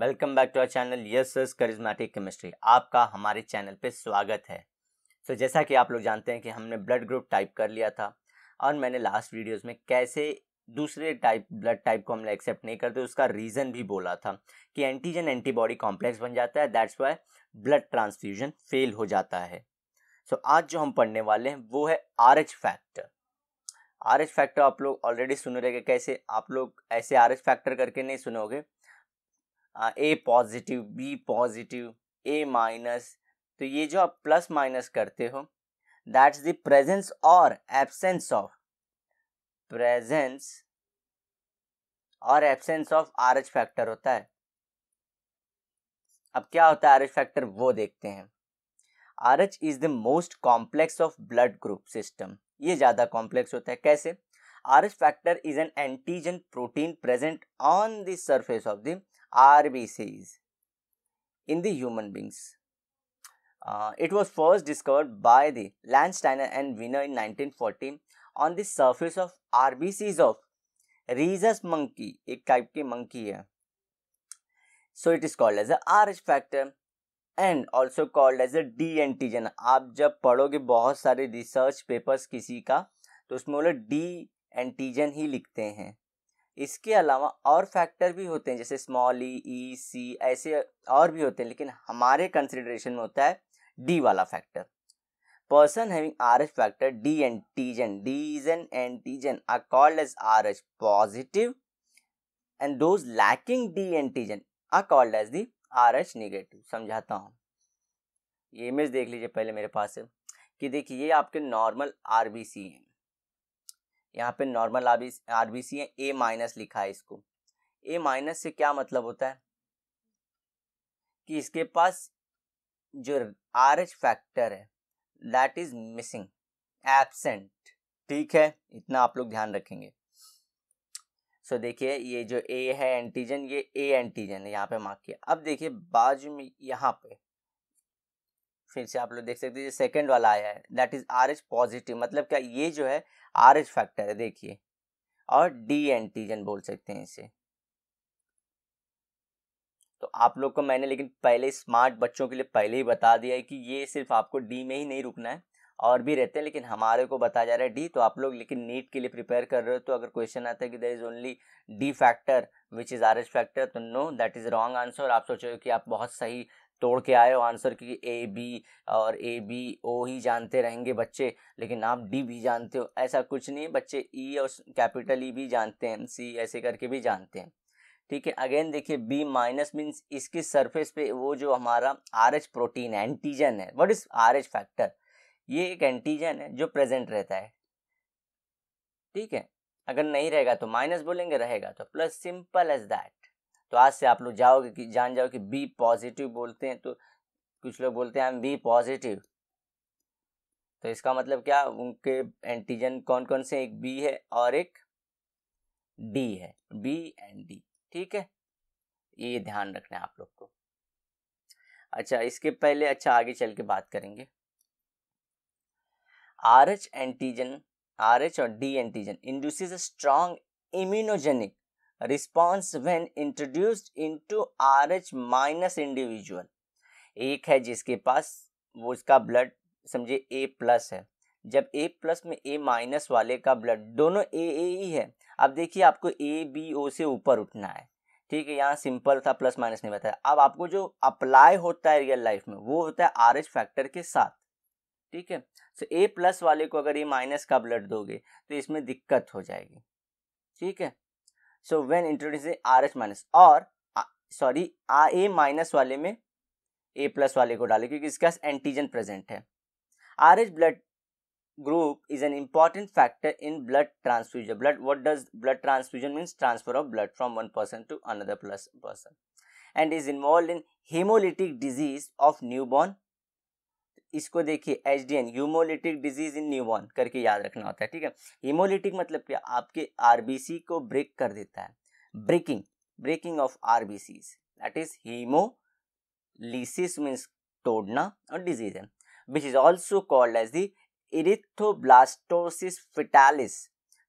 Welcome back to our channel yes Charismatic Chemistry आपका हमारे channel पे स्वागत है सो so, जैसा कि आप लोग जानते हैं कि हमने ब्लड ग्रुप टाइप कर लिया था और मैंने लास्ट वीडियोस में कैसे दूसरे टाइप ब्लड टाइप को हम लोग एक्सेप्ट नहीं करते उसका रीज़न भी बोला था कि एंटीजन एंटीबॉडी कॉम्प्लेक्स बन जाता है that's why blood transfusion fail हो जाता है सो so, आज जो हम पढ़ने वाले हैं वो है R H factor R H factor आप लोग ऑलरेडी सुन रहे कैसे आप लोग ऐसे आर एच फैक्टर करके नहीं सुनोगे A positive B positive A minus तो ये जो आप प्लस माइनस करते हो दैट्स द प्रेजेंस और एब्सेंस ऑफ प्रेजेंस और absence of R H factor होता है अब क्या होता है आर एच फैक्टर वो देखते हैं R H is the most complex of blood group system ये ज़्यादा कॉम्प्लेक्स होता है कैसे R H factor is an antigen protein present on the surface of the RBCs in the human beings. Uh, it was first discovered by the Landsteiner and Wiener in 1940 on the surface of RBCs of rhesus monkey, a type of monkey है. So it is called as a RH factor and also called as a D antigen. आप जब पढ़ोगे बहुत सारे research papers किसी का तो उसमें बोले D antigen ही लिखते हैं इसके अलावा और फैक्टर भी होते हैं जैसे स्मॉल ई ई सी ऐसे और भी होते हैं लेकिन हमारे कंसिडरेशन में होता है डी वाला factor person having R H factor D antigen डीजन antigen are called as R H positive and those lacking D antigen are called as the R H negative समझाता हूँ ये इमेज देख लीजिए पहले मेरे पास कि देखिए ये आपके नॉर्मल आर बी सी हैं यहाँ पे नॉर्मल आर बी सी है ए माइनस लिखा है इसको ए माइनस से क्या मतलब होता है कि इसके पास जो आर एच फैक्टर है दैट इज मिसिंग एबसेंट ठीक है इतना आप लोग ध्यान रखेंगे सो so, देखिए ये जो ए है एंटीजन ये ए एंटीजन है यहाँ पे मार्क किया अब देखिए बाजू में यहाँ पे फिर से आप लोग देख सकते हैं सेकंड वाला आया है that is R H positive मतलब क्या ये जो है आर एच फैक्टर है देखिए और डी एंटीजन बोल सकते हैं इसे तो आप लोग को मैंने लेकिन पहले स्मार्ट बच्चों के लिए पहले ही बता दिया है कि ये सिर्फ आपको डी में ही नहीं रुकना है और भी रहते हैं लेकिन हमारे को बताया जा रहा है डी तो आप लोग लेकिन नीट के लिए प्रिपेयर कर रहे हो तो अगर क्वेश्चन आता है कि there is only D factor which is R H factor तो no that is wrong answer आप सोचो कि आप बहुत सही तोड़ के आए हो आंसर क्योंकि ए बी और ए बी ओ ही जानते रहेंगे बच्चे लेकिन आप डी भी जानते हो ऐसा कुछ नहीं बच्चे ई और कैपिटल ई भी जानते हैं सी ऐसे करके भी जानते हैं ठीक है अगेन देखिए बी माइनस मीन्स इसकी सरफेस पे वो जो हमारा आर एच प्रोटीन है एंटीजन है what is R H factor ये एक एंटीजन है जो प्रेजेंट रहता है ठीक है अगर नहीं रहेगा तो माइनस बोलेंगे रहेगा तो प्लस सिंपल एज दैट तो आज से आप लोग जाओगे कि जान जाओ कि बी पॉजिटिव बोलते हैं तो कुछ लोग बोलते हैं बी पॉजिटिव तो इसका मतलब क्या उनके एंटीजन कौन कौन से एक बी है और एक डी है बी एंड डी ठीक है ये ध्यान रखना है आप लोग को अच्छा इसके पहले अच्छा आगे चल के बात करेंगे R H antigen R H और D antigen induces strong immunogenic response when introduced into R H minus individual एक है जिसके पास वो उसका ब्लड समझिए ए प्लस है जब ए प्लस में ए माइनस वाले का ब्लड दोनों ए ए ही है अब देखिए आपको ए बी ओ से ऊपर उठना है ठीक है यहाँ सिंपल था प्लस माइनस नहीं बताया अब आपको जो अप्लाई होता है रियल लाइफ में वो होता है आर एच फैक्टर के साथ ठीक है सो ए प्लस वाले को अगर ए माइनस का ब्लड दोगे तो इसमें दिक्कत हो जाएगी ठीक है so when introducing R H minus और सॉरी आ ए माइनस वाले में ए प्लस वाले को डाले क्योंकि इसके पास एंटीजन प्रेजेंट है R H blood group is an important factor in blood transfusion blood what does blood transfusion means transfer of blood from one person to another plus person and is involve in haemolytic disease of newborn इसको देखिए H D N ह्यूमोलिटिक disease in newborn करके याद रखना होता है ठीक है haemolytic मतलब क्या आपके आर बी सी को ब्रेक कर देता है breaking breaking of R B Cs that is haemolysis means तोड़ना और डिजीज है which is also called as the erythroblastosis fetalis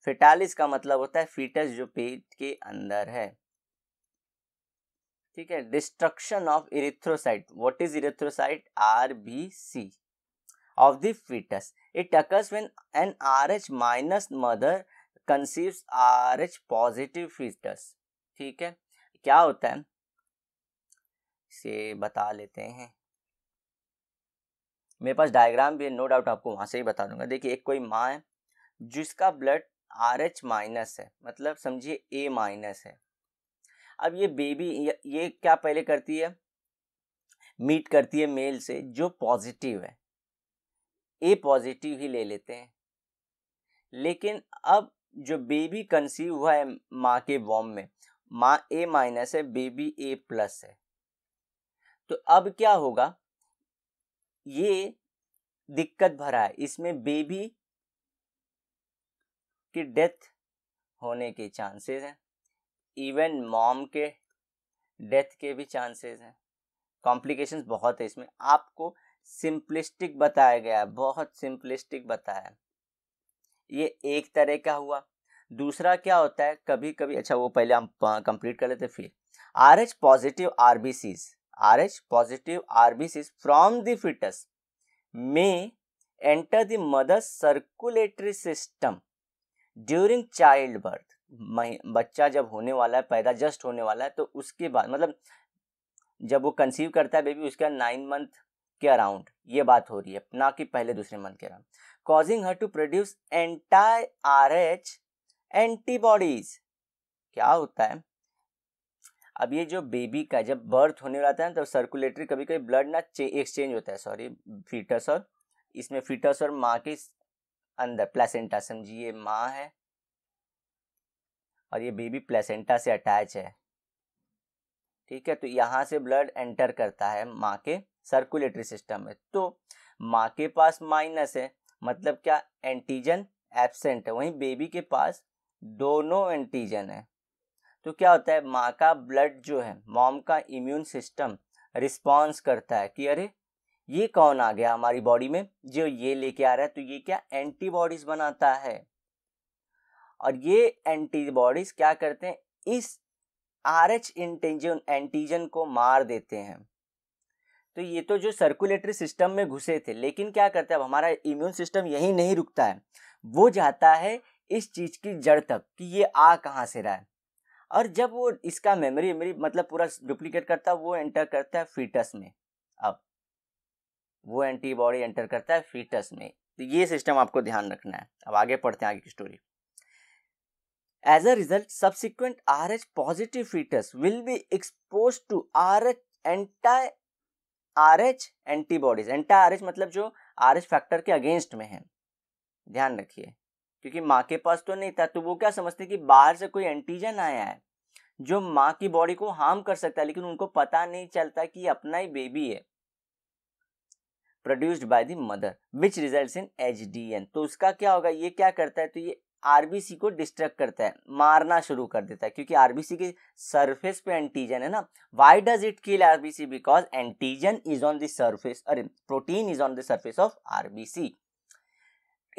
fetalis का मतलब होता है फीटस जो पेट के अंदर है ठीक है destruction of erythrocyte what is erythrocyte R B C of the foetus it occurs when an R H minus mother conceives R H positive foetus ठीक है क्या होता है इसे बता लेते हैं मेरे पास डायग्राम भी है नो डाउट आपको वहां से ही बता दूंगा देखिए एक कोई माँ है जिसका ब्लड आर एच माइनस है मतलब समझिए ए माइनस है अब ये बेबी ये क्या पहले करती है मीट करती है मेल से जो पॉजिटिव है ए पॉजिटिव ही ले लेते हैं लेकिन अब जो बेबी कंसीव हुआ है माँ के बॉम में माँ ए माइनस है बेबी ए प्लस है तो अब क्या होगा ये दिक्कत भरा है इसमें बेबी की डेथ होने के चांसेस हैं इवन मॉम के डेथ के भी चांसेस हैं कॉम्प्लिकेशंस बहुत है इसमें आपको सिंपलिस्टिक बताया गया है बहुत सिंपलिस्टिक बताया है ये एक तरह का हुआ दूसरा क्या होता है कभी कभी अच्छा वो पहले हम कंप्लीट कर लेते फिर R H positive R B Cs R H positive R B Cs from the foetus may enter the mother circulatory system during childbirth बच्चा जब होने वाला है पैदा जस्ट होने वाला है तो उसके बाद मतलब जब वो कंसीव करता है बेबी उसका नाइन मंथ के अराउंड ये बात हो रही है ना कि पहले दूसरे मंथ के around causing her to produce anti R H antibodies क्या होता है अब ये जो बेबी का जब बर्थ होने रहता है ना तो सर्कुलेटरी कभी कभी ब्लड ना एक्सचेंज होता है सॉरी फीटस और इसमें फीटस और माँ के अंदर प्लेसेंटा समझिए माँ है और ये बेबी प्लेसेंटा से अटैच है ठीक है तो यहाँ से ब्लड एंटर करता है माँ के सर्कुलेटरी सिस्टम में तो माँ के पास माइनस है मतलब क्या एंटीजन एबसेंट है वहीं बेबी के पास दोनों एंटीजन है तो क्या होता है माँ का ब्लड जो है मॉम का इम्यून सिस्टम रिस्पॉन्स करता है कि अरे ये कौन आ गया हमारी बॉडी में जो ये लेके आ रहा है तो ये क्या एंटीबॉडीज बनाता है और ये एंटीबॉडीज़ क्या करते हैं इस आर एच इंटेंजन एंटीजन को मार देते हैं तो ये तो जो सर्कुलेटरी सिस्टम में घुसे थे लेकिन क्या करते हैं अब हमारा इम्यून सिस्टम यहीं नहीं रुकता है वो जाता है इस चीज़ की जड़ तक कि ये आ कहाँ से रहा है और जब वो इसका मेमोरी मेमोरी मतलब पूरा डुप्लीकेट करता है वो एंटर करता है फीटस में अब वो एंटीबॉडी एंटर करता है फीटस में तो ये सिस्टम आपको ध्यान रखना है अब आगे पढ़ते हैं आगे की story as a result subsequent R H positive foetus will be expose to R H anti R H antibodies anti R H मतलब जो आर एच फैक्टर के अगेंस्ट में है ध्यान रखिए क्योंकि माँ के पास तो नहीं था तो वो क्या समझते कि बाहर से कोई एंटीजन आया है जो माँ की बॉडी को हार्म कर सकता है लेकिन उनको पता नहीं चलता कि अपना ही बेबी है produced by the mother which result in H D N तो उसका क्या होगा ये क्या करता है तो ये आरबीसी को डिस्ट्रैक्ट करता है मारना शुरू कर देता है क्योंकि आरबीसी के सरफेस पे एंटीजन है ना why does it kill RBC because antigen is on the surface अरे protein is on the surface of RBC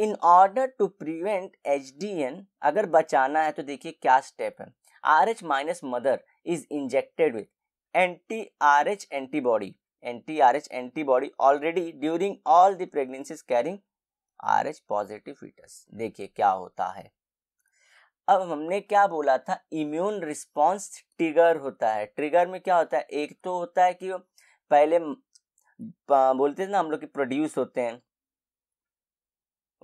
in order to prevent H अगर बचाना है तो देखिए क्या स्टेप है R H minus mother is injected with anti R H antibody anti R H antibody already during all the pregnancies carrying R H positive foetus देखिए क्या होता है अब हमने क्या बोला था इम्यून रिस्पॉन्स ट्रिगर होता है ट्रिगर में क्या होता है एक तो होता है कि पहले बोलते थे ना हम लोग प्रोड्यूस होते हैं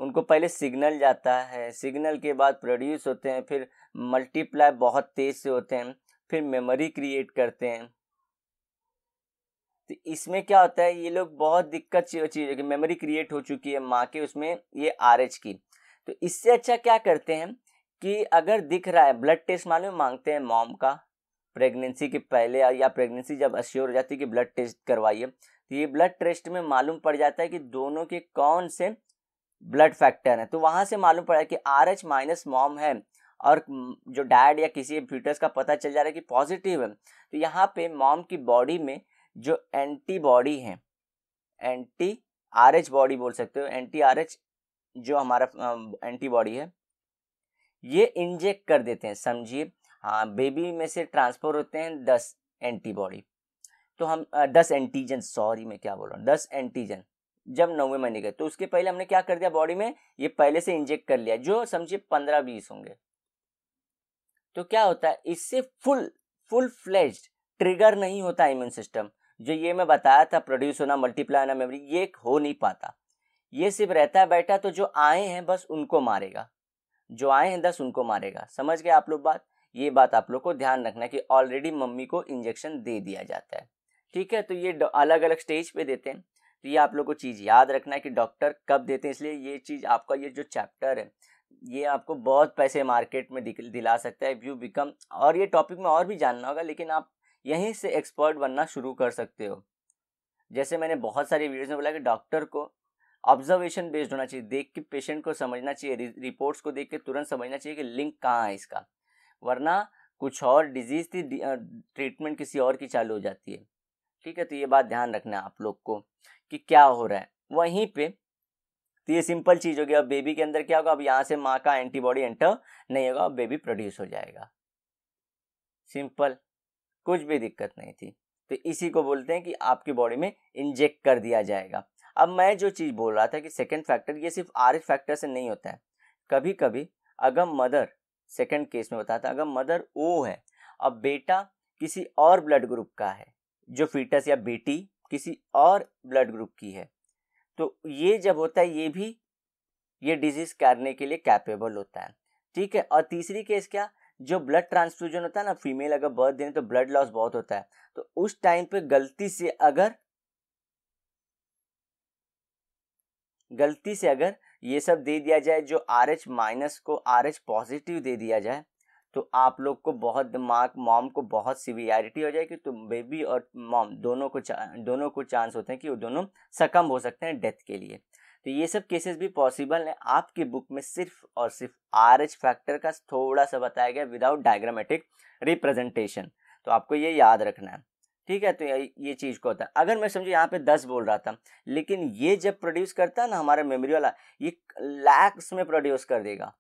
उनको पहले सिग्नल जाता है सिग्नल के बाद प्रोड्यूस होते हैं फिर मल्टीप्लाई बहुत तेज़ से होते हैं फिर मेमोरी क्रिएट करते हैं तो इसमें क्या होता है ये लोग बहुत दिक्कत चीज मेमोरी क्रिएट हो चुकी है माँ के उसमें ये आर एच की तो इससे अच्छा क्या करते हैं कि अगर दिख रहा है ब्लड टेस्ट मालूम मांगते हैं मॉम का प्रेगनेंसी के पहले या प्रेगनेंसी जब अश्योर हो जाती है कि ब्लड टेस्ट करवाइए तो ये ब्लड टेस्ट में मालूम पड़ जाता है कि दोनों के कौन से ब्लड फैक्टर हैं तो वहाँ से मालूम पड़ा कि आर एच माइनस मॉम है और जो डैड या किसी फ्यूटर्स का पता चल जा रहा है कि पॉजिटिव है तो यहाँ पे मॉम की बॉडी में जो एंटीबॉडी हैं एंटी आर एच बॉडी बोल सकते हो एंटी आर एच जो हमारा एंटीबॉडी है ये इंजेक्ट कर देते हैं समझिए हाँ बेबी में से ट्रांसफर होते हैं दस एंटीबॉडी तो हम दस एंटीजन सॉरी मैं क्या बोल रहा हूँ दस एंटीजन जब नौवे महीने गए तो उसके पहले हमने क्या कर दिया बॉडी में ये पहले से इंजेक्ट कर लिया जो समझिए पंद्रह बीस होंगे तो क्या होता है इससे फुल फुल फ्लेज्ड ट्रिगर नहीं होता इम्यून सिस्टम जो ये मैं बताया था प्रोड्यूस होना मल्टीप्लाई होना मेमोरी ये हो नहीं पाता ये सिर्फ रहता है बैठा तो जो आए हैं बस उनको मारेगा जो आए हैं दस उनको मारेगा समझ गए आप लोग बात ये बात आप लोग को ध्यान रखना कि ऑलरेडी मम्मी को इंजेक्शन दे दिया जाता है ठीक है तो ये अलग अलग स्टेज पे देते हैं तो ये आप लोग को चीज़ याद रखना है कि डॉक्टर कब देते हैं इसलिए ये चीज़ आपका ये जो चैप्टर है ये आपको बहुत पैसे मार्केट में दिला सकता है यू बिकम और ये टॉपिक में और भी जानना होगा लेकिन आप यहीं से एक्सपर्ट बनना शुरू कर सकते हो जैसे मैंने बहुत सारी वीडियोज में बोला कि डॉक्टर को ऑब्जर्वेशन बेस्ड होना चाहिए देख के पेशेंट को समझना चाहिए रिपोर्ट्स को देख के तुरंत समझना चाहिए कि लिंक कहाँ है इसका वरना कुछ और डिजीज़ थी ट्रीटमेंट किसी और की चालू हो जाती है ठीक है तो ये बात ध्यान रखना आप लोग को कि क्या हो रहा है वहीं पे तो ये सिंपल चीज़ होगी अब बेबी के अंदर क्या होगा अब यहाँ से माँ का एंटीबॉडी एंटर नहीं होगा अब बेबी प्रोड्यूस हो जाएगा सिंपल कुछ भी दिक्कत नहीं थी तो इसी को बोलते हैं कि आपकी बॉडी में इंजेक्ट कर दिया जाएगा अब मैं जो चीज़ बोल रहा था कि सेकेंड फैक्टर ये सिर्फ आर फैक्टर से नहीं होता है कभी कभी अगर मदर सेकेंड केस में बताता अगर मदर ओ है अब बेटा किसी और ब्लड ग्रुप का है जो फीटस या बेटी किसी और ब्लड ग्रुप की है तो ये जब होता है ये भी ये डिजीज़ करने के लिए कैपेबल होता है ठीक है और तीसरी केस क्या जो ब्लड ट्रांसफ्यूजन होता है ना फीमेल अगर बर्थ देने तो ब्लड लॉस बहुत होता है तो उस टाइम पे गलती से अगर गलती से अगर ये सब दे दिया जाए जो आर एच माइनस को आर एच पॉजिटिव दे दिया जाए तो आप लोग को बहुत दिमाग मॉम को बहुत सिवियरिटी हो जाएगी तो बेबी और मॉम दोनों को दोनों को चांस होते हैं कि वो दोनों सकम हो सकते हैं डेथ के लिए तो ये सब केसेस भी पॉसिबल हैं आपके बुक में सिर्फ और सिर्फ आर एच फैक्टर का थोड़ा सा बताया गया विदाउट डायग्रामेटिक रिप्रेजेंटेशन तो आपको ये याद रखना है ठीक है तो ये चीज़ को होता है अगर मैं समझो यहाँ पे दस बोल रहा था लेकिन ये जब प्रोड्यूस करता है ना हमारा मेमोरी वाला ये लैक्स में प्रोड्यूस कर देगा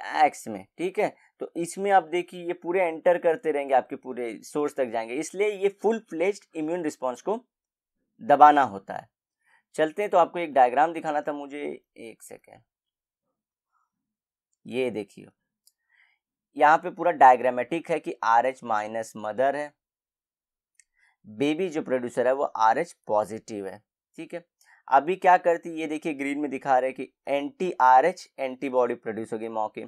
लैक्स में ठीक है तो इसमें आप देखिए ये पूरे एंटर करते रहेंगे आपके पूरे सोर्स तक जाएंगे इसलिए ये फुल फ्लेज्ड इम्यून रिस्पॉन्स को दबाना होता है चलते हैं तो आपको एक डायग्राम दिखाना था मुझे एक सेकेंड ये देखिए यहाँ पे पूरा डायग्रामेटिक है कि आर एच माइनस मदर है बेबी जो प्रोड्यूसर है वो आर एच पॉजिटिव है ठीक है अभी क्या करती है ये देखिए ग्रीन में दिखा रहे हैं कि anti R H antibody produce होगी मौके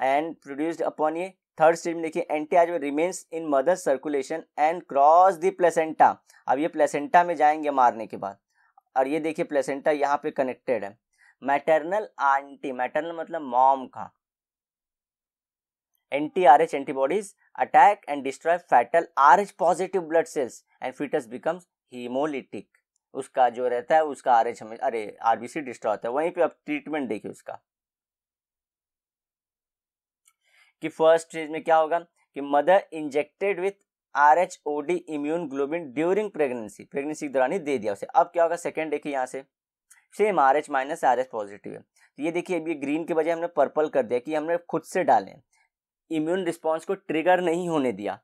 एंड प्रोड्यूस्ड अपॉन ये थर्ड स्टेज में देखिए anti R remains in mother circulation and cross the placenta अब ये प्लेसेंटा में जाएंगे मारने के बाद और ये देखिए प्लेसेंटा यहाँ पे कनेक्टेड है मैटरनल आंटी मैटरनल मतलब मॉम का anti R H antibodies attack and destroy foetal R H positive blood cells and foetus becomes haemolytic उसका जो रहता है उसका आर एच हमेशा अरे आरबीसी डिस्ट्रॉय होता है वहीं पे आप ट्रीटमेंट देखिए उसका कि फर्स्ट स्टेज में क्या होगा कि mother injected with R H O D immune globulin during pregnancy pregnancy के दौरान ही दे दिया उसे अब क्या होगा सेकेंड देखिए यहाँ से same R H minus R H positive है तो ये देखिए अब ये ग्रीन के बजाय हमने पर्पल कर दिया कि हमने खुद से डालें इम्यून रिस्पॉन्स को ट्रिगर नहीं होने दिया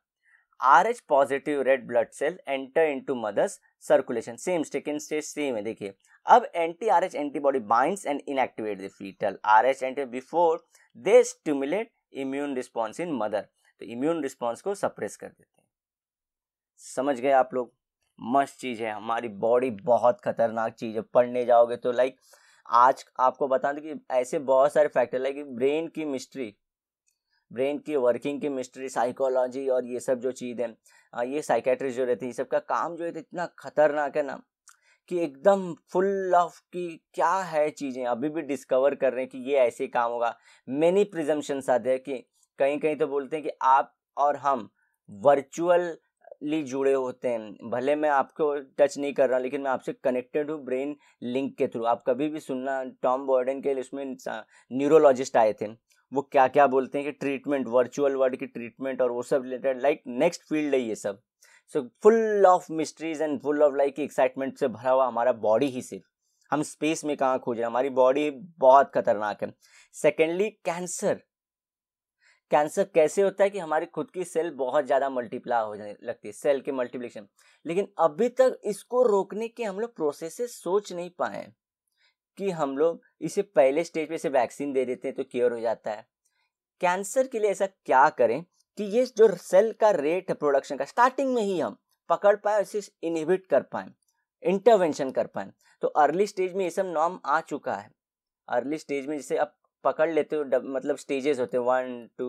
R H positive red blood cell enter to mother's circulation same second stage same है देखिए अब anti R H antibody bind and inactivate the foetal R H anti before they stimulate immune response in mother तो immune response को suppress कर देते हैं समझ गए आप लोग मस्त चीज़ है हमारी बॉडी बहुत खतरनाक चीज़ है पढ़ने जाओगे तो लाइक आज आपको बता दें कि ऐसे बहुत सारे फैक्टर लाइक ब्रेन की मिस्ट्री ब्रेन की वर्किंग की मिस्ट्री साइकोलॉजी और ये सब जो चीज़ है ये साइकेट्रिस्ट जो रहते हैं ये सब का काम जो है तो इतना खतरनाक है ना कि एकदम फुल ऑफ की क्या है चीज़ें अभी भी डिस्कवर कर रहे हैं कि ये ऐसे काम होगा मैनी प्रिजम्पन्स आते हैं कि कहीं कहीं तो बोलते हैं कि आप और हम वर्चुअल डायरेक्टली जुड़े होते हैं भले मैं आपको टच नहीं कर रहा लेकिन मैं आपसे कनेक्टेड हूँ ब्रेन लिंक के थ्रू आप कभी भी सुनना टॉम बॉर्डन के इसमें न्यूरोलॉजिस्ट आए थे वो क्या क्या बोलते हैं कि ट्रीटमेंट वर्चुअल वर्ल्ड की ट्रीटमेंट और वो सब रिलेटेड लाइक नेक्स्ट फील्ड है ये सब so full of mysteries and full of like excitement से भरा हुआ हमारा बॉडी ही सिर्फ हम स्पेस में कहाँ खोज रहे हैं हमारी बॉडी बहुत खतरनाक है सेकेंडली कैंसर कैंसर कैसे होता है कि हमारी खुद की सेल बहुत ज़्यादा मल्टीप्लाई हो जाने लगती है सेल के मल्टीप्लिकेशन लेकिन अभी तक इसको रोकने के हम लोग प्रोसेसेस सोच नहीं पाए कि हम लोग इसे पहले स्टेज पे से वैक्सीन दे देते हैं तो क्योर हो जाता है कैंसर के लिए ऐसा क्या करें कि ये जो सेल का रेट है प्रोडक्शन का स्टार्टिंग में ही हम पकड़ पाए इसे इनहिबिट कर पाए इंटरवेंशन कर पाए तो अर्ली स्टेज में ये सब नॉर्म आ चुका है अर्ली स्टेज में जैसे अब पकड़ लेते हो मतलब स्टेजेस होते हैं वन टू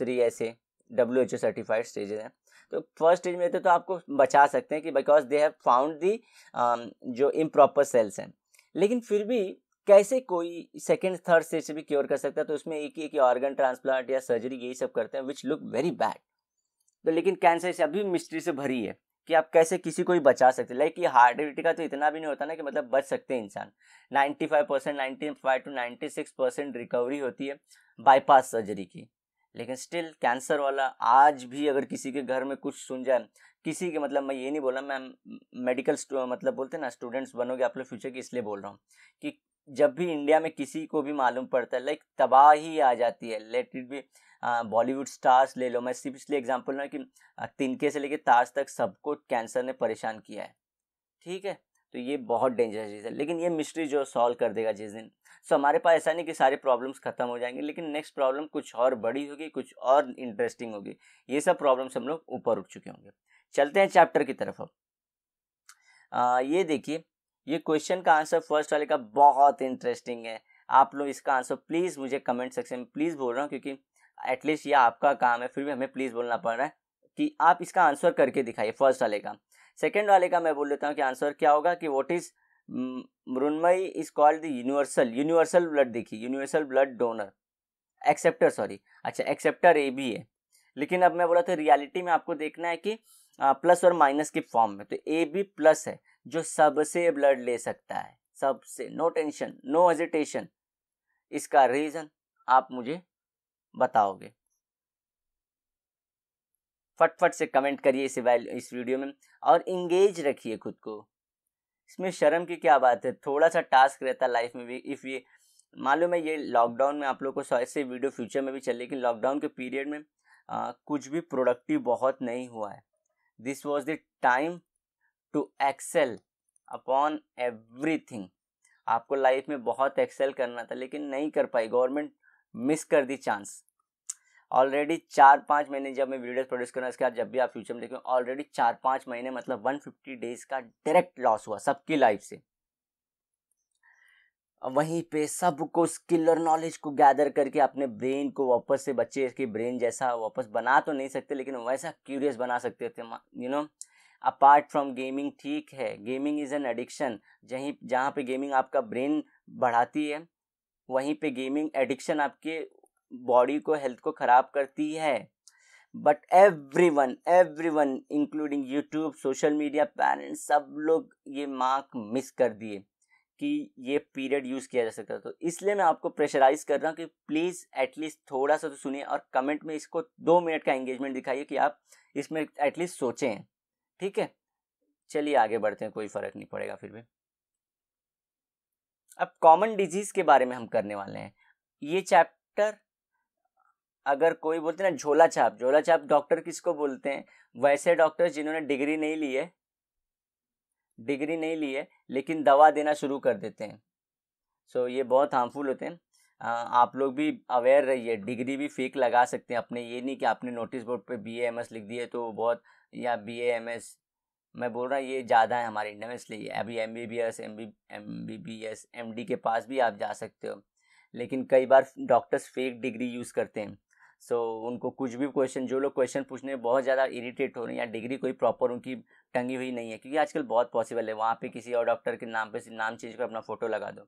थ्री ऐसे W H O certified stages हैं तो फर्स्ट स्टेज में रहते तो, तो आपको बचा सकते हैं कि because they have found the जो इम्प्रॉपर सेल्स हैं लेकिन फिर भी कैसे कोई सेकेंड थर्ड स्टेज से भी क्योर कर सकता है तो उसमें एक ही एक ऑर्गन ट्रांसप्लांट या सर्जरी यही सब करते हैं विच लुक वेरी बैड तो लेकिन कैंसर से अभी मिस्ट्री से भरी है कि आप कैसे किसी को भी बचा सकते लाइक ये हार्ट बीट का तो इतना भी नहीं होता ना कि मतलब बच सकते हैं इंसान ninety five percent ninety five to ninety six percent recovery होती है बाईपास सर्जरी की लेकिन स्टिल कैंसर वाला आज भी अगर किसी के घर में कुछ सुन जाए किसी के मतलब मैं ये नहीं बोला मैं मेडिकल मतलब बोलते ना स्टूडेंट्स बनोगे आप लोग फ्यूचर की इसलिए बोल रहा हूँ कि जब भी इंडिया में किसी को भी मालूम पड़ता है लाइक तबाही आ जाती है let it be Bollywood stars ले लो मैं सिर्फ इसलिए एग्जाम्पल ना कि तिनके से लेके ताज तक सबको कैंसर ने परेशान किया है ठीक है तो ये बहुत डेंजरस चीज़ है लेकिन ये मिस्ट्री जो सॉल्व कर देगा जिस दिन सो हमारे पास ऐसा नहीं कि सारे प्रॉब्लम्स खत्म हो जाएंगे लेकिन नेक्स्ट प्रॉब्लम कुछ और बड़ी होगी कुछ और इंटरेस्टिंग होगी ये सब प्रॉब्लम्स हम लोग ऊपर उठ चुके होंगे चलते हैं चैप्टर की तरफ अब ये देखिए ये क्वेश्चन का आंसर फर्स्ट वाले का बहुत इंटरेस्टिंग है आप लोग इसका आंसर प्लीज़ मुझे कमेंट सेक्शन में प्लीज़ बोल रहा हूँ क्योंकि एटलीस्ट ये आपका काम है फिर भी हमें प्लीज़ बोलना पड़ रहा है कि आप इसका आंसर करके दिखाइए फर्स्ट वाले का सेकेंड वाले का मैं बोल देता हूँ कि आंसर क्या होगा कि वॉट इज़ मृन्मयी is called the universal universal blood देखिए universal blood donor acceptor sorry अच्छा एक्सेप्टर ए भी है लेकिन अब मैं बोला था रियलिटी में आपको देखना है कि प्लस और माइनस के फॉर्म में तो ए भी प्लस है जो सबसे ब्लड ले सकता है सबसे नो टेंशन नो हेजिटेशन इसका रीज़न आप मुझे बताओगे फटफट से कमेंट करिए इस इस वीडियो में और इंगेज रखिए खुद को इसमें शर्म की क्या बात है थोड़ा सा टास्क रहता लाइफ में भी इफ़ ये मालूम है ये लॉकडाउन में आप लोग को ऐसे वीडियो फ्यूचर में भी चल लेकिन लॉकडाउन के पीरियड में आ, कुछ भी प्रोडक्टिव बहुत नहीं हुआ है this was the time to excel upon everything आपको लाइफ में बहुत एक्सेल करना था लेकिन नहीं कर पाई गवर्नमेंट मिस कर दी चांस ऑलरेडी चार पाँच महीने जब मैं वीडियोस प्रोड्यूस कर रहा इसके बाद जब भी आप फ्यूचर में देखें ऑलरेडी चार पाँच महीने मतलब 150 डेज का डायरेक्ट लॉस हुआ सबकी लाइफ से वहीं पे सबको स्किल और नॉलेज को गैदर करके अपने ब्रेन को वापस से बच्चे के ब्रेन जैसा वापस बना तो नहीं सकते लेकिन वैसा क्यूरियस बना सकते थे you know apart from gaming ठीक है गेमिंग इज़ एन एडिक्शन जहीं जहाँ पे गेमिंग आपका ब्रेन बढ़ाती है वहीं पे गेमिंग एडिक्शन आपके बॉडी को हेल्थ को ख़राब करती है but everyone everyone including YouTube social media parents सब लोग ये मार्क मिस कर दिए कि ये पीरियड यूज़ किया जा सकता तो इसलिए मैं आपको प्रेशराइज कर रहा हूँ कि प्लीज़ एटलीस्ट थोड़ा सा तो सुनिए और कमेंट में इसको दो मिनट का एंगेजमेंट दिखाइए कि आप इसमें एटलीस्ट सोचें ठीक है चलिए आगे बढ़ते हैं कोई फ़र्क नहीं पड़ेगा फिर भी अब कॉमन डिजीज़ के बारे में हम करने वाले हैं ये चैप्टर अगर कोई बोलते ना झोला छाप झोला छाप डॉक्टर किसको बोलते हैं वैसे डॉक्टर जिन्होंने डिग्री नहीं ली है डिग्री नहीं ली है लेकिन दवा देना शुरू कर देते हैं सो so, ये बहुत हार्मफुल होते हैं आप लोग भी अवेयर रहिए डिग्री भी फेक लगा सकते हैं अपने ये नहीं कि आपने नोटिस बोर्ड पर बी एम एस लिख दिए तो बहुत या बी एम एस मैं बोल रहा हूँ ये ज़्यादा है हमारे इंडिया में इसलिए अभी M B B S M B M B B S M D के पास भी आप जा सकते हो लेकिन कई बार डॉक्टर्स फेक डिग्री यूज़ करते हैं सो so, उनको कुछ भी क्वेश्चन जो लोग क्वेश्चन पूछने में बहुत ज़्यादा इरिटेट हो रहे हैं या डिग्री कोई प्रॉपर उनकी टंगी हुई नहीं है क्योंकि आजकल बहुत पॉसिबल है वहाँ पे किसी और डॉक्टर के नाम पे नाम चेंज कर अपना फ़ोटो लगा दो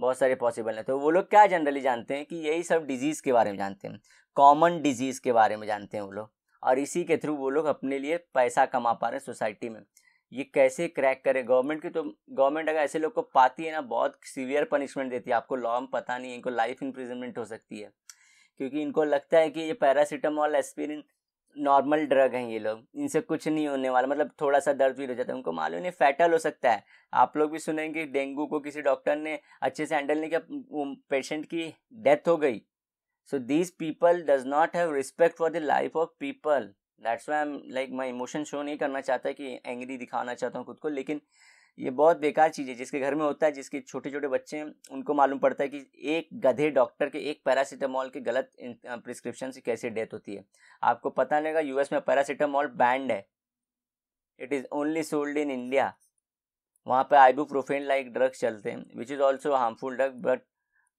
बहुत सारे पॉसिबल हैं तो वो लोग क्या जनरली जानते हैं कि यही सब डिजीज़ के बारे में जानते हैं कॉमन डिजीज़ के बारे में जानते हैं वो लोग और इसी के थ्रू वो लोग अपने लिए पैसा कमा पा रहे हैं सोसाइटी में ये कैसे क्रैक करें गवर्नमेंट की तो गवर्नमेंट अगर ऐसे लोग को पाती है ना बहुत सीवियर पनिशमेंट देती है आपको लॉ में पता नहीं है इनको लाइफ इंप्रिजनमेंट हो सकती है क्योंकि इनको लगता है कि ये पैरासीटामोल एस्पिरिन नॉर्मल ड्रग हैं ये लोग इनसे कुछ नहीं होने वाला मतलब थोड़ा सा दर्द भी हो जाता है उनको मालूम नहीं फैटल हो सकता है आप लोग भी सुनेंगे डेंगू को किसी डॉक्टर ने अच्छे से हैंडल नहीं किया पेशेंट की डेथ हो गई so these people does not have respect for the life of people that's why I'm like my emotion show नहीं करना चाहता कि एंग्री दिखाना चाहता हूँ खुद को लेकिन ये बहुत बेकार चीज़ है जिसके घर में होता है जिसके छोटे छोटे बच्चे हैं उनको मालूम पड़ता है कि एक गधे डॉक्टर के एक पैरासीटामॉल के गलत प्रिस्क्रिप्शन से कैसे डेथ होती है आपको पता लगेगा यूएस में पैरासीटामॉल बैंड है it is only sold in India वहाँ पर प्रोफेन लाइक ड्रग्स चलते हैं which is also harmful drug but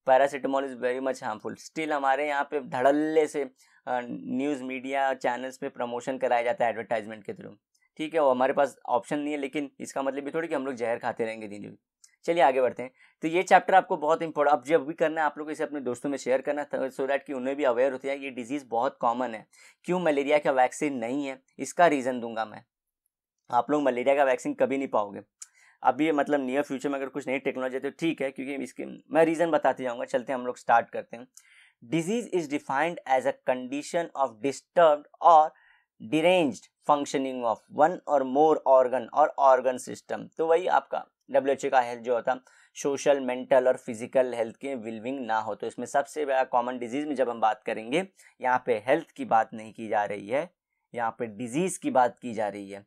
paracetamol is very much harmful still हमारे यहाँ पे धड़ल्ले से न्यूज़ मीडिया चैनल्स पे प्रमोशन कराया जाता है एडवर्टाइजमेंट के थ्रू ठीक है वो हमारे पास ऑप्शन नहीं है लेकिन इसका मतलब ये थोड़ी कि हम लोग जहर खाते रहेंगे दिन भी चलिए आगे बढ़ते हैं तो ये चैप्टर आपको बहुत इंपॉर्टेंट अब जब भी करना है आप लोग इसे अपने दोस्तों में शेयर करना सो डैट कि उन्हें भी अवेयर होते हैं ये डिजीज़ बहुत कॉमन है क्यों मलेरिया का वैक्सीन नहीं है इसका रीज़न दूंगा मैं आप लोग मलेरिया का वैक्सीन कभी नहीं पाओगे अभी मतलब नियर फ्यूचर में अगर कुछ नई टेक्नोलॉजी है तो ठीक है क्योंकि इसके मैं रीज़न बताते जाऊँगा चलते हम लोग स्टार्ट करते हैं disease is defined as a condition of disturb और डिरेंज्ड फंक्शनिंग ऑफ वन और मोर ऑर्गन और ऑर्गन सिस्टम तो वही आपका डब्ल्यू का हेल्थ जो होता है सोशल मेंटल और फिजिकल हेल्थ के विल्विंग ना हो तो इसमें सबसे बड़ा कॉमन डिजीज़ में जब हम बात करेंगे यहाँ पे हेल्थ की बात नहीं की जा रही है यहाँ पे डिजीज़ की बात की जा रही है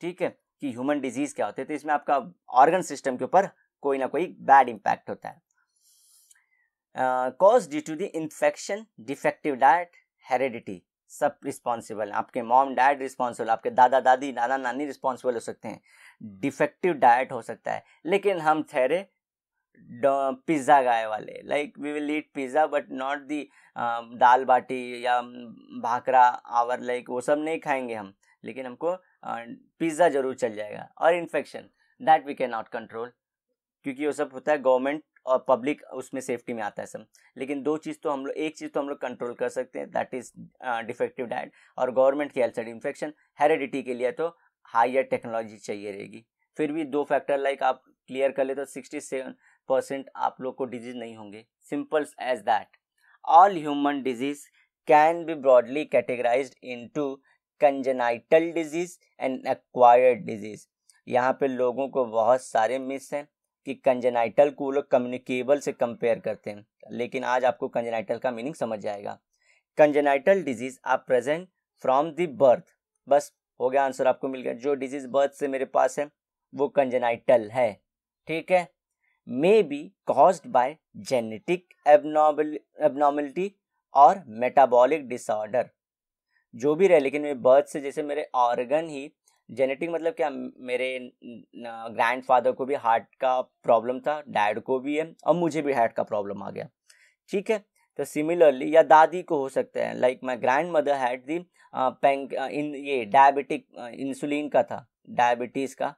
ठीक है कि ह्यूमन डिजीज़ क्या होते हैं तो इसमें आपका ऑर्गन सिस्टम के ऊपर कोई ना कोई बैड इम्पैक्ट होता है cause due to the infection defective diet heredity सब रिस्पॉन्सिबल हैं आपके मॉम डैड रिस्पॉन्सिबल आपके दादा दादी नाना नानी रिस्पॉन्सिबल हो सकते हैं डिफेक्टिव डाइट हो सकता है लेकिन हम ठहरे पिज़्ज़ा गाय वाले like we will eat pizza but not the dal baati या भाकरा आवर लाइक वो सब नहीं खाएंगे हम लेकिन हमको पिज़्ज़ा ज़रूर चल जाएगा और infection that we can not control क्योंकि वो सब होता है गवर्नमेंट और पब्लिक उसमें सेफ्टी में आता है सब लेकिन दो चीज़ तो हम लोग एक चीज़ तो हम लोग कंट्रोल कर सकते हैं दैट इज़ डिफेक्टिव डाइट और गवर्नमेंट की हेल्थ इन्फेक्शन हेरिडिटी के लिए तो हायर टेक्नोलॉजी चाहिए रहेगी फिर भी दो फैक्टर लाइक आप क्लियर कर ले तो सिक्सटी सेवन परसेंट आप लोग को डिजीज नहीं होंगे simple as that all human disease can be broadly categorize into congenital disease and acquired disease यहाँ पे लोगों को बहुत सारे मिस हैं कि कंजेनाइटल को लोग कम्युनिकेबल से कंपेयर करते हैं लेकिन आज आपको कंजेनाइटल का मीनिंग समझ जाएगा congenital disease are present from the birth बस हो गया आंसर आपको मिल गया जो डिजीज बर्थ से मेरे पास है वो कंजेनाइटल है ठीक है may be caused by genetic abnormality और मेटाबॉलिक डिसऑर्डर जो भी रहे लेकिन मेरे बर्थ से जैसे मेरे ऑर्गन ही जेनेटिक मतलब क्या मेरे ग्रैंड फादर को भी हार्ट का प्रॉब्लम था डैड को भी है और मुझे भी हार्ट का प्रॉब्लम आ गया ठीक है तो सिमिलरली या दादी को हो सकता है like my grandmother had the पेंक इन ये डायबिटिक इंसुलिन का था डायबिटीज़ का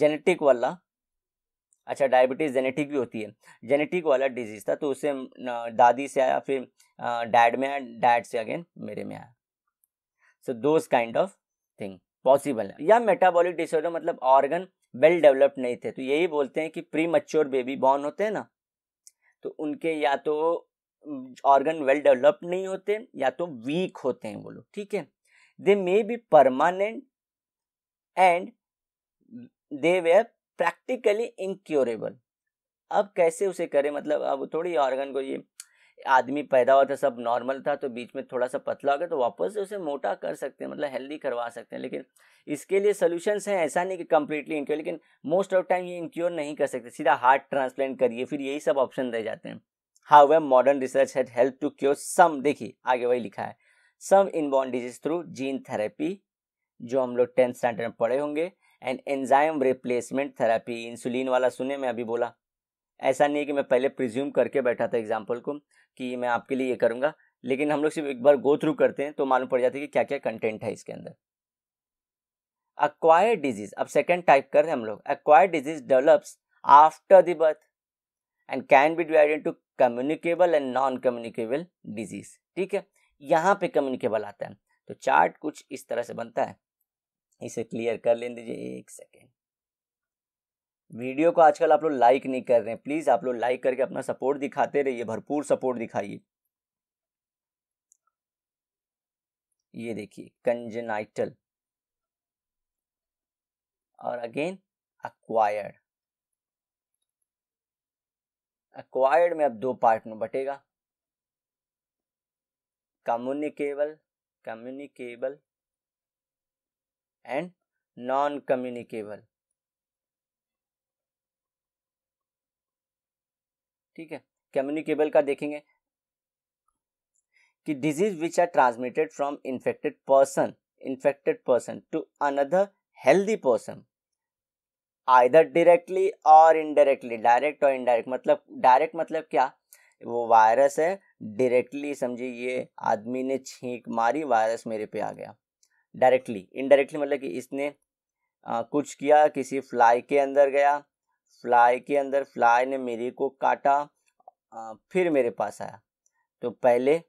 जेनेटिक वाला अच्छा डायबिटीज़ जेनेटिक भी होती है जेनेटिक वाला डिजीज़ था तो उससे दादी से आया फिर डैड में आया डैड से अगेन मेरे में आया so those kind of thing possible है या मेटाबॉलिक डिसऑर्डर मतलब ऑर्गन वेल डेवलप्ड नहीं थे तो यही बोलते हैं कि प्री मच्योर बेबी बॉर्न होते हैं ना तो उनके या तो ऑर्गन वेल डेवलप्ड नहीं होते या तो वीक होते हैं वो लोग ठीक है they may be permanent and they वे प्रैक्टिकली इनक्योरेबल अब कैसे उसे करें मतलब अब थोड़ी ऑर्गन को ये आदमी पैदा हुआ था सब नॉर्मल था तो बीच में थोड़ा सा पतला हो गया तो वापस से उसे मोटा कर सकते हैं मतलब हेल्दी करवा सकते हैं लेकिन इसके लिए सोल्यूशंस हैं ऐसा नहीं कि कम्प्लीटली इंक्योर लेकिन मोस्ट ऑफ टाइम ये इंक्योर नहीं कर सकते सीधा हार्ट ट्रांसप्लांट करिए फिर यही सब ऑप्शन रह जाते हैं हाउ वे modern research had help to cure some देखिए आगे वही लिखा है some inborn disease through gene therapy जो हम लोग टेंथ स्टैंडर्ड में पढ़े होंगे and enzyme replacement therapy insulin वाला सुने मैं अभी बोला ऐसा नहीं है कि मैं पहले प्रिज्यूम करके बैठा था एग्जाम्पल को कि मैं आपके लिए ये करूँगा लेकिन हम लोग सिर्फ एक बार गो थ्रू करते हैं तो मालूम पड़ जाता है कि क्या क्या कंटेंट है इसके अंदर अक्वायर्ड डिजीज अब सेकेंड टाइप कर रहे हैं हम लोग acquired disease develops after the birth and can be divided to communicable and non communicable disease ठीक है यहाँ पे कम्युनिकेबल आता है तो चार्ट कुछ इस तरह से बनता है इसे क्लियर कर लें दीजिए एक सेकेंड वीडियो को आजकल आप लोग लाइक नहीं कर रहे हैं प्लीज़ आप लोग लाइक करके अपना सपोर्ट दिखाते रहिए भरपूर सपोर्ट दिखाइए ये देखिए कंजेनाइटल और अगेन अक्वायर्ड अक्वायर्ड में अब दो पार्ट में बटेगा communicable communicable and non communicable ठीक है कम्युनिकेबल का देखेंगे कि disease which are transmitted from infected person infected person to another healthy person either directly और इनडायरेक्टली डायरेक्ट और इनडायरेक्ट मतलब डायरेक्ट मतलब क्या वो वायरस है डायरेक्टली समझिए ये आदमी ने छींक मारी वायरस मेरे पे आ गया डायरेक्टली इनडायरेक्टली मतलब कि इसने आ, कुछ किया किसी फ्लाई के अंदर गया फ्लाई के अंदर फ्लाई ने मेरे को काटा फिर मेरे पास आया तो पहले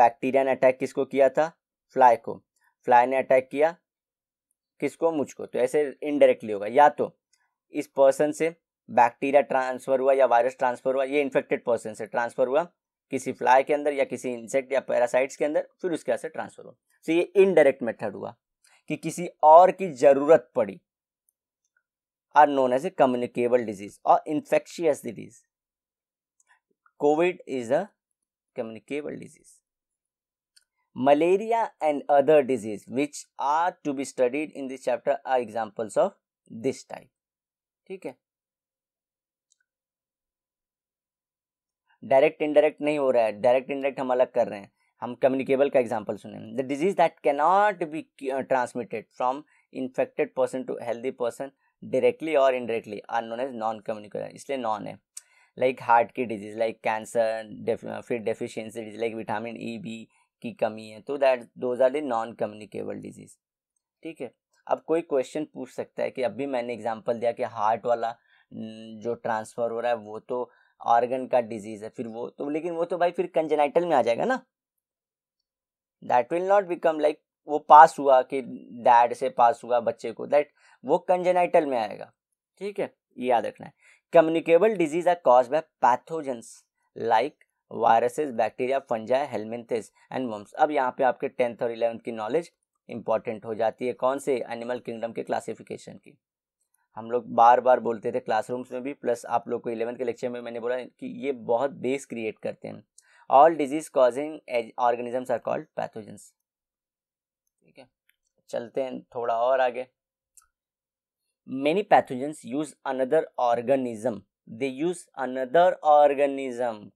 बैक्टीरिया ने अटैक किसको किया था फ्लाई को फ्लाई ने अटैक किया किसको मुझको तो ऐसे इनडायरेक्टली होगा या तो इस पर्सन से बैक्टीरिया ट्रांसफ़र हुआ या वायरस ट्रांसफ़र हुआ ये इन्फेक्टेड पर्सन से ट्रांसफ़र हुआ किसी फ्लाई के अंदर या किसी इंसेक्ट या पैरासाइट्स के अंदर फिर उसके यहाँ से ट्रांसफ़र हुआ तो ये इनडायरेक्ट मेथड हुआ कि किसी और की ज़रूरत पड़ी are known as a communicable disease और infectious disease COVID is a communicable disease malaria and other disease which are to be studied in this chapter are examples of this type ठीक है डायरेक्ट इनडायरेक्ट नहीं हो रहा है direct indirect हम अलग कर रहे हैं हम कम्युनिकेबल का एग्जाम्पल सुने the disease that cannot be transmitted from infected person to healthy person directly और indirectly are known as non communicable इसलिए नॉन है लाइक हार्ट की डिजीज़ लाइक कैंसर फिर deficiency disease like vitamin E B की कमी है तो that those are the non communicable disease ठीक है अब कोई क्वेश्चन पूछ सकता है कि अभी मैंने एग्जांपल दिया कि हार्ट वाला जो ट्रांसफ़र हो रहा है वो तो ऑर्गन का डिजीज़ है फिर वो तो लेकिन वो तो भाई फिर कंजेनाइटल में आ जाएगा ना that will not become like वो पास हुआ कि डैड से पास हुआ बच्चे को दैट वो कंजेनाइटल में आएगा ठीक है ये याद रखना है communicable disease are cause by pathogens like viruses bacteria fungi helminths and मम्स अब यहाँ पे आपके टेंथ और इलेवंथ की नॉलेज इंपॉर्टेंट हो जाती है कौन से एनिमल किंगडम के क्लासिफिकेशन की हम लोग बार बार बोलते थे क्लासरूम्स में भी प्लस आप लोग को इलेवंथ के लेक्चर में मैंने बोला कि ये बहुत बेस क्रिएट करते हैं all disease causing organisms are called pathogens ठीक है चलते हैं थोड़ा और आगे many pathogens use another organism they use another organism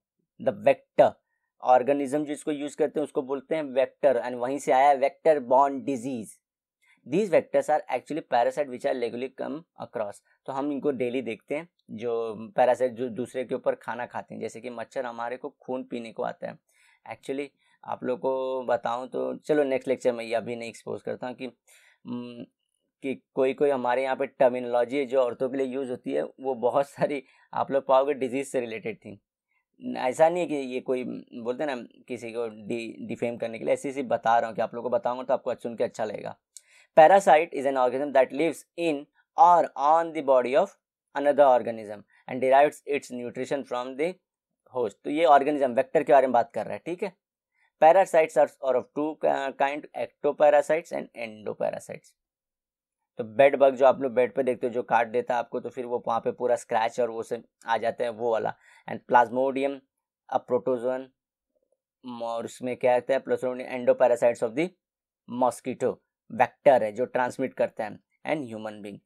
the vector organism जो इसको यूज करते हैं उसको बोलते हैं वेक्टर एंड वहीं से आया vector borne disease these vectors are actually parasite which are regular come across तो हम इनको डेली देखते हैं जो पैरासाइट जो दूसरे के ऊपर खाना खाते हैं जैसे कि मच्छर हमारे को खून पीने को आता है एक्चुअली आप लोग को बताऊँ तो चलो नेक्स्ट लेक्चर में ये अभी नहीं एक्सपोज करता हूँ कि हम्म, कि कोई कोई हमारे यहाँ पे टर्मिनोलॉजी जो औरतों के लिए यूज़ होती है वो बहुत सारी आप लोग पाओगे डिजीज़ से रिलेटेड थी ऐसा नहीं है कि ये कोई बोलते ना किसी को डी डिफेम करने के लिए ऐसी ऐसी बता रहा हूँ कि आप लोग को बताऊँगा तो आपको सुन के अच्छा लगेगा parasite is an organism that lives in और on the body of another organism and derives its nutrition from the host तो ये ऑर्गेनिज्म वेक्टर के बारे में बात कर रहा है ठीक है parasites are of two kind ectoparasites and endoparasites तो बेड बग जो आप लोग बेड पे देखते हो जो काट देता है आपको तो फिर वो वहाँ पे पूरा स्क्रैच और वो से आ जाते हैं वो वाला एंड प्लाज्मोडियम अ प्रोटोजोन और उसमें क्या कहते हैं plasmodium parasites of the mosquito vector है जो ट्रांसमिट करते हैं and human being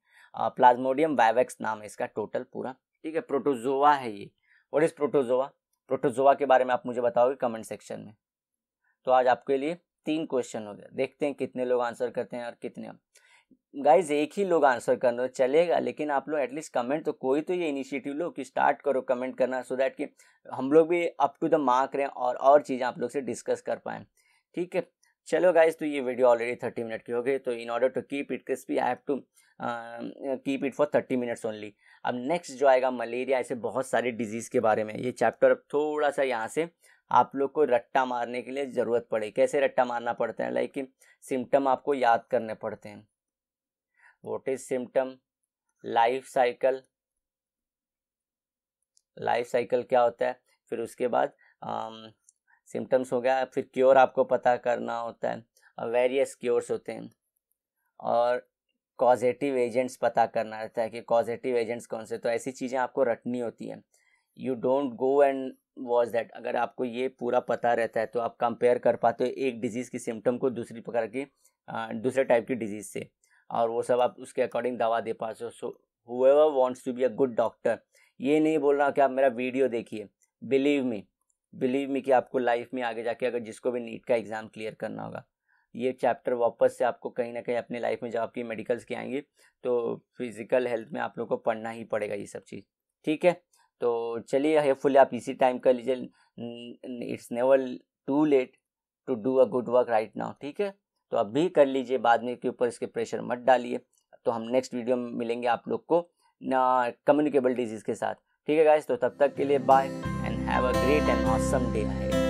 plasmodium vivax नाम है इसका टोटल पूरा ठीक है प्रोटोजोआ है ये वट इज़ प्रोटोजोआ प्रोटोजोआ के बारे में आप मुझे बताओगे कमेंट सेक्शन में तो आज आपके लिए तीन क्वेश्चन हो गया देखते हैं कितने लोग आंसर करते हैं और कितने गाइज एक ही लोग आंसर कर रहे चलेगा लेकिन आप लोग एटलीस्ट कमेंट तो कोई तो ये इनिशिएटिव लो कि स्टार्ट करो कमेंट करना सो दैट कि हम लोग भी अप टू द मार्क रहें और और चीज़ें आप लोग से डिस्कस कर पाएँ ठीक है चलो गाइज तो ये वीडियो ऑलरेडी थर्टी मिनट की हो गई तो in order to keep it crispy I have to keep it for thirty minutes only अब नेक्स्ट जो आएगा मलेरिया ऐसे बहुत सारे डिजीज़ के बारे में ये चैप्टर अब थोड़ा सा यहाँ से आप लोग को रट्टा मारने के लिए ज़रूरत पड़े कैसे रट्टा मारना पड़ता है लाइक सिम्टम आपको याद करने पड़ते हैं what is symptom life cycle life cycle क्या होता है फिर उसके बाद सिम्टम्स हो गया फिर क्योर आपको पता करना होता है और वेरियस क्योर्स होते हैं और कॉजेटिव एजेंट्स पता करना रहता है कि कॉजेटिव एजेंट्स कौन से तो ऐसी चीज़ें आपको रटनी होती हैं you don't go and was that अगर आपको ये पूरा पता रहता है तो आप कंपेयर कर पाते हो एक डिजीज़ की सिम्टम को दूसरी प्रकार की दूसरे टाइप की डिजीज़ से और वो सब आप उसके अकॉर्डिंग दवा दे पाते हो so whoever wants to be a good doctor ये नहीं बोल रहा कि आप मेरा वीडियो देखिए बिलीव मी बिलीव मी कि आपको लाइफ में आगे जाके अगर जिसको भी नीट का एग्ज़ाम क्लियर करना होगा ये चैप्टर वापस से आपको कहीं ना कहीं अपने लाइफ में जब आपकी मेडिकल्स की आएंगी तो फिज़िकल हेल्थ में आप लोग को पढ़ना ही पड़ेगा ये सब चीज़ ठीक है तो चलिए हेल्पफुल आप इसी टाइम कर लीजिए it's never too late to do a good work right now ठीक है तो अब भी कर लीजिए बाद में के ऊपर इसके प्रेशर मत डालिए तो हम नेक्स्ट वीडियो में मिलेंगे आप लोग को ना कम्युनिकेबल डिजीज़ के साथ ठीक है गाइस तो तब तक के लिए bye have a great and awesome day ahead.